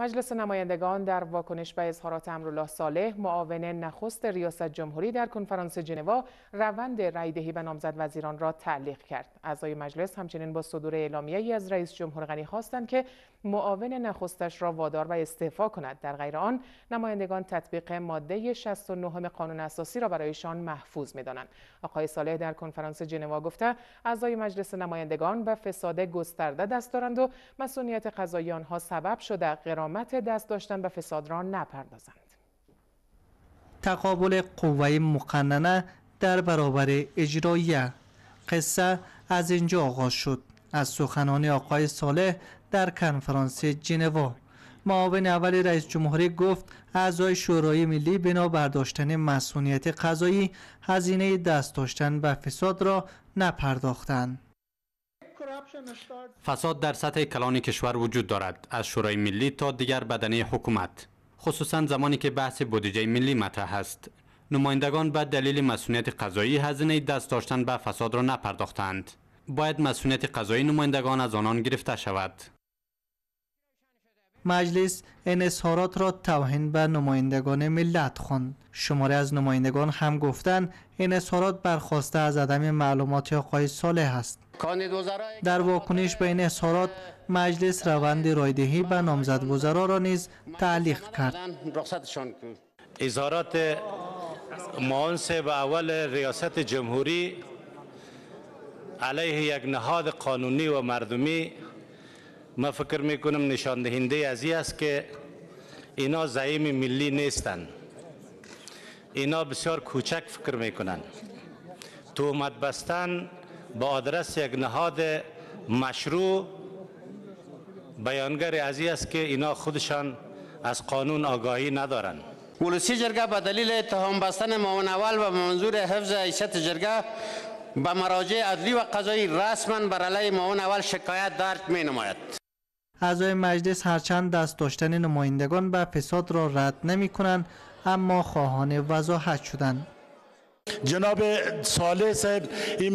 مجلس نمایندگان در واکنش به اظهارات امرالله صالح معاون نخست ریاست جمهوری در کنفرانس جنوا روند رایدهی به نامزد وزیران را تعلیق کرد اعضای مجلس همچنین با صدور اعلامیه‌ای از رئیس جمهور غنی خواستند که معاون نخستش را وادار و استعفا کند در غیر آن نمایندگان تطبیق ماده 69 قانون اساسی را برایشان محفوظ می‌دانند آقای صالح در کنفرانس جنوا گفته اعضای مجلس نمایندگان به فساد گسترده دست دارند و مسئولیت قضایی آنها سبب شده قرامت دست داشتن به فساد را نپردازند تقابل قوه مقننه در برابر اجراییه قصه از اینجا آغاز شد از سخنان آقای صالح در کنفرانس جنوا معاون اول رئیس جمهوری گفت اعضای شورای ملی بنا برداشتن مسئولیت قضایی هزینه دست داشتن به فساد را نپرداختند. فساد در سطح کلان کشور وجود دارد از شورای ملی تا دیگر بدنه حکومت خصوصا زمانی که بحث بودجه ملی مطرح است نمایندگان به دلیل مسئولیت قضایی هزینه دست داشتن به فساد را نپرداختند باید مسئولیت قضایی نمایندگان از آنان گرفته شود مجلس اظهارات را توهین به نمایندگان ملت خواند شماره از نمایندگان هم گفتند اظهارات برخواسته از عدم معلومات آقای صالح است در واکنش به این اظهارات مجلس روند رایدهی به نامزد وزرا را نیز تعلیق کرد اظهارات مانس به اول ریاست جمهوری علیه یک نهاد قانونی و مردمی ما فکر میکنم نشان دهنده از است که اینا زعیم ملی نیستند اینا بسیار کوچک فکر میکنند تو بستن با آدرس یک نهاد مشروع بیانگر ازی است که اینا خودشان از قانون آگاهی ندارند ولسی جرگه به دلیل اتهام بستن معاون اول و منظور حفظ عیشت جرگه به مراجع عدلی و قضایی رسما بر علیه معاون اول شکایت درج می نماید اعضای مجلس هرچند دست داشتن نمایندگان به فساد را رد نمی کنند اما خواهان وضاحت شدند جناب صالح صاحب این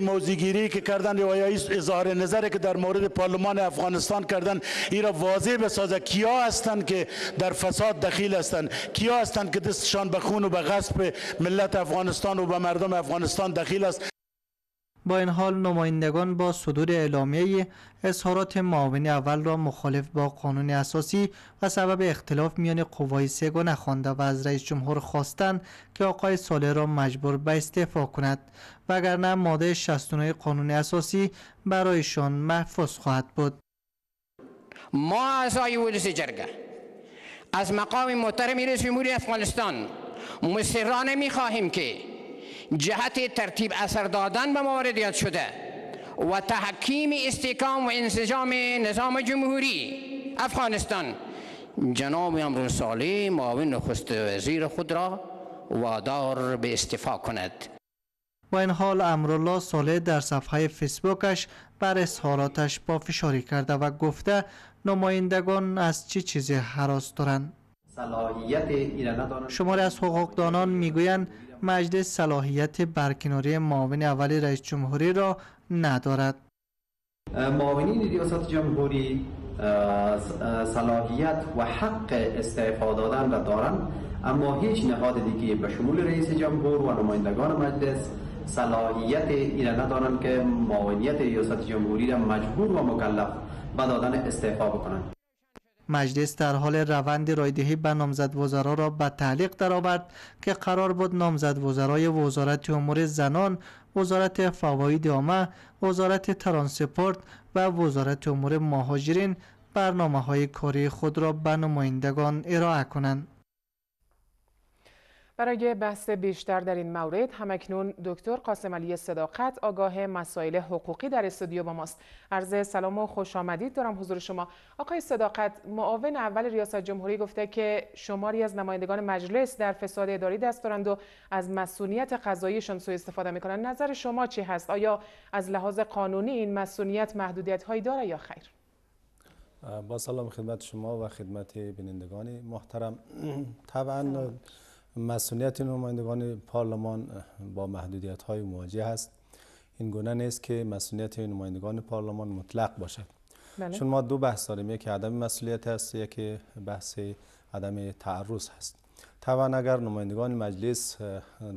موضوع این که کردن یا اظهار نظری که در مورد پارلمان افغانستان کردن این را واضح بسازه کیا هستند که در فساد دخیل هستند کیا هستند که دستشان به خون و به غصب ملت افغانستان و به مردم افغانستان دخیل است با این حال نمایندگان با صدور اعلامیه اظهارات معاون اول را مخالف با قانون اساسی و سبب اختلاف میان قوای سگو خوانده و از رئیس جمهور خواستند که آقای ساله را مجبور به استعفا کند وگرنه ماده 69 قانون اساسی برایشان محفوظ خواهد بود ما از مجلس جرگه از مقام محترم رئیس افغانستان مصرانه میخواهیم که جهت ترتیب اثر دادن به موارد یاد شده و تحکیم استقام و انسجام نظام جمهوری افغانستان جناب امرون صالح معاون نخست وزیر خود را وادار به استفا کند و این حال امرالله صالح در صفحه فیسبوکش بر با فشاری کرده و گفته نمایندگان از چه چی چیزی حراس دارند شماره از حقوقدانان میگویند مجلس صلاحیت برکناری معاون اول رئیس جمهوری را ندارد معاونین ریاست جمهوری صلاحیت و حق استعفا دادن را دارند اما هیچ نهاد دیگه به شمول رئیس جمهور و نمایندگان مجلس صلاحیت ایران ندارند که معاونیت ریاست جمهوری را مجبور و مکلف به دادن استعفا بکنند مجلس در حال روند رایدهی به نامزد وزرا را به تعلیق درآورد که قرار بود نامزد وزرای وزارت امور زنان، وزارت فواید آمه، وزارت ترانسپورت و وزارت امور مهاجرین برنامه های کاری خود را به نمایندگان ارائه کنند. برای بحث بیشتر در این مورد همکنون دکتر قاسم علی صداقت آگاه مسائل حقوقی در استودیو با ماست عرض سلام و خوش آمدید دارم حضور شما آقای صداقت معاون اول ریاست جمهوری گفته که شماری از نمایندگان مجلس در فساد اداری دست دارند و از مسئولیت قضاییشان سوء استفاده میکنند نظر شما چی هست آیا از لحاظ قانونی این مسئولیت محدودیت هایی داره یا خیر با سلام خدمت شما و خدمت بینندگان محترم طبعا مسئولیت نمایندگان پارلمان با محدودیت های مواجه است این گونه نیست که مسئولیت نمایندگان پارلمان مطلق باشد بله. چون ما دو بحث داریم یکی عدم مسئولیت است یکی بحث عدم تعرض هست طبعا اگر نمایندگان مجلس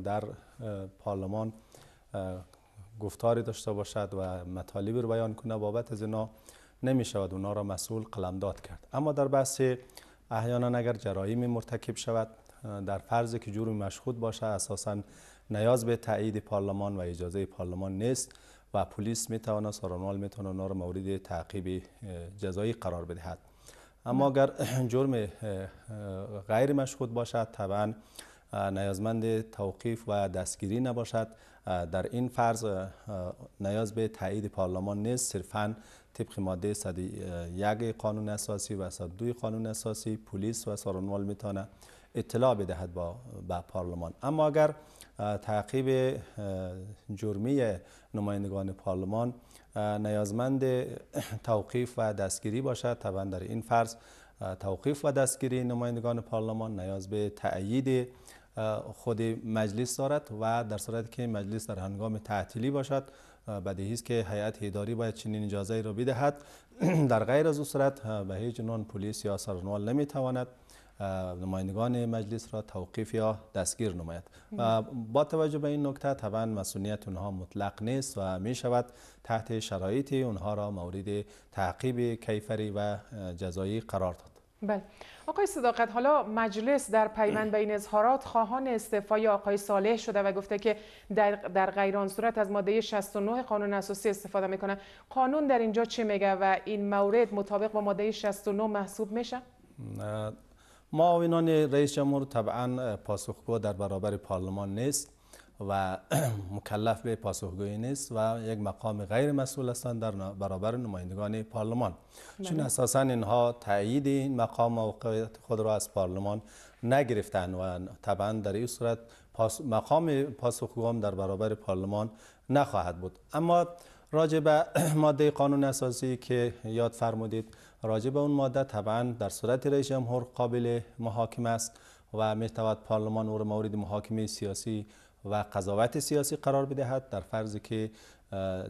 در پارلمان گفتاری داشته باشد و مطالبی رو بیان کنه بابت از اینا نمی شود اونا را مسئول قلمداد کرد اما در بحث احیانا اگر جرایم مرتکب شود در فرض که جرم مشهود باشه اساسا نیاز به تایید پارلمان و اجازه پارلمان نیست و پلیس میتونه سارانوال میتونه اونا رو مورد تعقیب جزایی قرار بدهد اما اگر جرم غیر مشهود باشد طبعا نیازمند توقیف و دستگیری نباشد در این فرض نیاز به تایید پارلمان نیست صرفا طبق ماده 101 قانون اساسی و 102 قانون اساسی پلیس و سارانوال میتونه اطلاع بدهد با با پارلمان اما اگر تعقیب جرمی نمایندگان پارلمان نیازمند توقیف و دستگیری باشد طبعا در این فرض توقیف و دستگیری نمایندگان پارلمان نیاز به تأیید خود مجلس دارد و در صورتی که مجلس در هنگام تعطیلی باشد بدیهی است که هیئت اداری باید چنین اجازه را بدهد در غیر از او صورت به هیچ نوع پلیس یا سرنوال نمیتواند نمایندگان مجلس را توقیف یا دستگیر نماید و با توجه به این نکته طبعا مسئولیت اونها مطلق نیست و می شود تحت شرایط اونها را مورد تعقیب کیفری و جزایی قرار داد بله آقای صداقت حالا مجلس در پیوند به این اظهارات خواهان استعفای آقای صالح شده و گفته که در, در غیران صورت از ماده 69 قانون اساسی استفاده میکنه قانون در اینجا چی میگه و این مورد مطابق با ماده 69 محسوب میشه معاونان رئیس جمهور طبعا پاسخگو در برابر پارلمان نیست و مکلف به پاسخگویی نیست و یک مقام غیر مسئول هستند در برابر نمایندگان پارلمان بله. چون اساسا اینها تایید این مقام موقعیت خود را از پارلمان نگرفتن و طبعا در این صورت پاس مقام پاسخگو هم در برابر پارلمان نخواهد بود اما راجع به ماده قانون اساسی که یاد فرمودید راجع به اون ماده طبعا در صورت رئیس جمهور قابل محاکمه است و میتواند پارلمان او را مورد محاکمه سیاسی و قضاوت سیاسی قرار بدهد در فرض که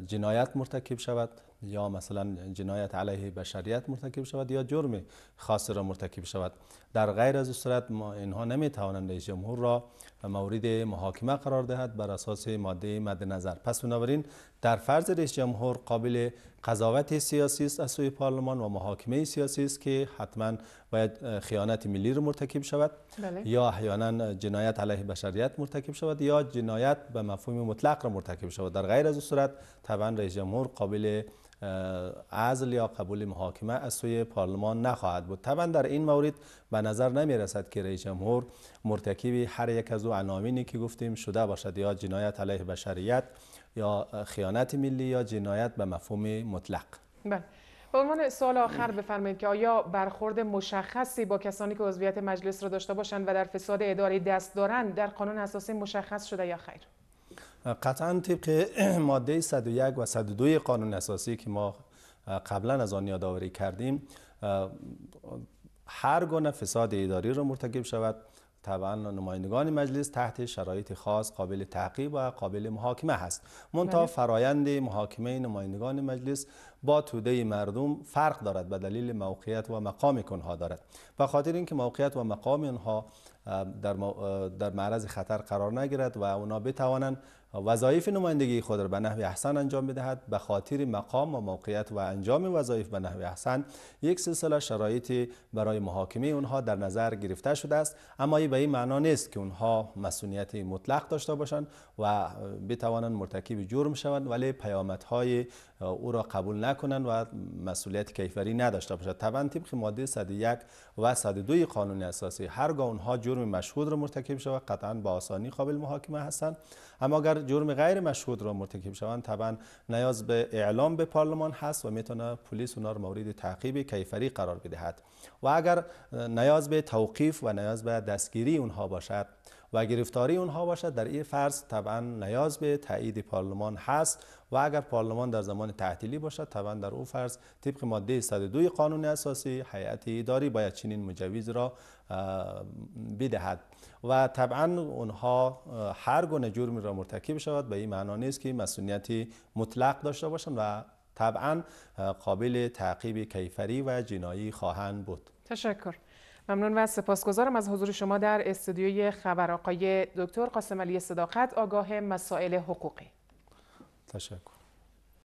جنایت مرتکب شود یا مثلا جنایت علیه بشریت مرتکب شود یا جرم خاصی را مرتکب شود در غیر از صورت ما اینها نمی توانند جمهور را مورد محاکمه قرار دهد بر اساس ماده مد نظر پس بنابراین در فرض رئیس جمهور قابل قضاوت سیاسی است از سوی پارلمان و محاکمه سیاسی است که حتما باید خیانت ملی رو مرتکب شود بله. یا احیانا جنایت علیه بشریت مرتکب شود یا جنایت به مفهوم مطلق را مرتکب شود در غیر از این صورت طبعا رئیس جمهور قابل عزل یا قبول محاکمه از سوی پارلمان نخواهد بود طبعا در این مورد به نظر نمی رسد که رئیس جمهور مرتکب هر یک از او عناوینی که گفتیم شده باشد یا جنایت علیه بشریت یا خیانت ملی یا جنایت به مفهوم مطلق بله به عنوان سال آخر بفرمایید که آیا برخورد مشخصی با کسانی که عضویت مجلس را داشته باشند و در فساد اداری دست دارند در قانون اساسی مشخص شده یا خیر قطعا طبق ماده 101 و 102 قانون اساسی که ما قبلا از آن یادآوری کردیم هر گونه فساد اداری را مرتکب شود طبعا نمایندگان مجلس تحت شرایط خاص قابل تعقیب و قابل محاکمه هست منتها بله. فرایند محاکمه نمایندگان مجلس با توده مردم فرق دارد به دلیل موقعیت و مقام کنها دارد به خاطر اینکه موقعیت و مقام آنها در معرض خطر قرار نگیرد و اونا بتوانند وظایف نمایندگی خود را به نحو احسن انجام بدهد به خاطر مقام و موقعیت و انجام وظایف به نحو احسن یک سلسله شرایط برای محاکمه اونها در نظر گرفته شده است اما این به این معنا نیست که اونها مسئولیت مطلق داشته باشند و بتوانند مرتکب جرم شوند ولی پیامدهای او را قبول نکنند و مسئولیت کیفری نداشته باشد طبعا طبق ماده 101 و 102 قانون اساسی هرگاه اونها جرم مشهود را مرتکب شود قطعا با آسانی قابل محاکمه هستند اما اگر اگر جرم غیر مشهود را مرتکب شوند طبعا نیاز به اعلام به پارلمان هست و میتونه پلیس اونا را مورد تعقیب کیفری قرار بدهد و اگر نیاز به توقیف و نیاز به دستگیری اونها باشد و گرفتاری اونها باشد در این فرض طبعا نیاز به تایید پارلمان هست و اگر پارلمان در زمان تعطیلی باشد طبعا در او فرض طبق ماده 102 قانون اساسی هیئت اداری باید چنین مجوز را بدهد و طبعا اونها هر گونه جرمی را مرتکب شود به این معنا نیست که مسئولیت مطلق داشته باشند و طبعا قابل تعقیب کیفری و جنایی خواهند بود تشکر ممنون و سپاسگزارم از حضور شما در استودیوی خبر آقای دکتر قاسم علی صداقت آگاه مسائل حقوقی تشکر